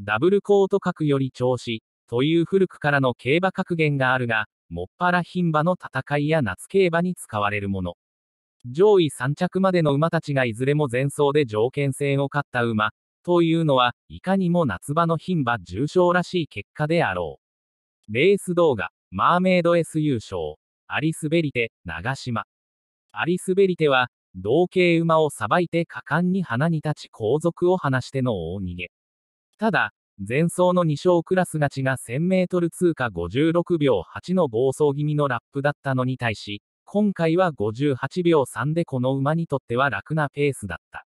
ダブルコート角より調子、という古くからの競馬格言があるが、もっぱら牝馬の戦いや夏競馬に使われるもの。上位3着までの馬たちがいずれも前走で条件戦を勝った馬、というのは、いかにも夏場の牝馬重賞らしい結果であろう。レース動画、マーメイド S 優勝、アリスベリテ、長島。アリスベリテは、同型馬をさばいて果敢に花に立ち後続を離しての大逃げ。ただ、前走の2勝クラス勝ちが 1000m 通過56秒8の暴走気味のラップだったのに対し、今回は58秒3でこの馬にとっては楽なペースだった。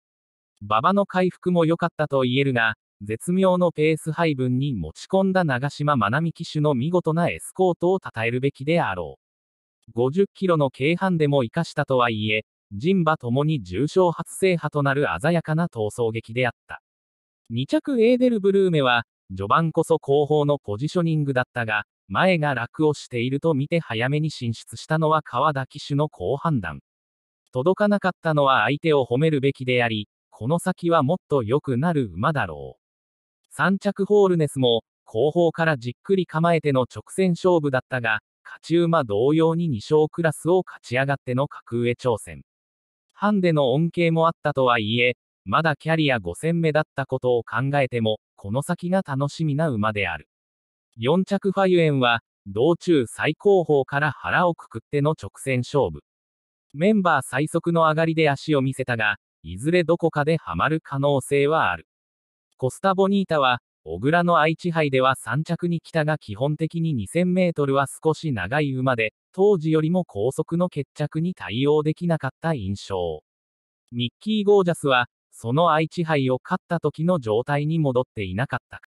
馬場の回復も良かったと言えるが、絶妙のペース配分に持ち込んだ長島愛美騎手の見事なエスコートを称えるべきであろう。50キロの軽半でも生かしたとはいえ、人馬ともに重賞初制覇となる鮮やかな逃走劇であった。2着エーデルブルーメは、序盤こそ後方のポジショニングだったが、前が楽をしていると見て早めに進出したのは川田騎手の好判断。届かなかったのは相手を褒めるべきであり、この先はもっと良くなる馬だろう。3着ホールネスも、後方からじっくり構えての直線勝負だったが、勝ち馬同様に2勝クラスを勝ち上がっての格上挑戦。ハンデの恩恵もあったとはいえ、まだキャリア5戦目だったことを考えても、この先が楽しみな馬である。4着ファユエンは、道中最高峰から腹をくくっての直線勝負。メンバー最速の上がりで足を見せたが、いずれどこかでハマる可能性はある。コスタボニータは、小倉の愛知杯では3着に来たが基本的に2000メートルは少し長い馬で、当時よりも高速の決着に対応できなかった印象。ミッキー・ゴージャスは、その愛知杯を勝った時の状態に戻っていなかった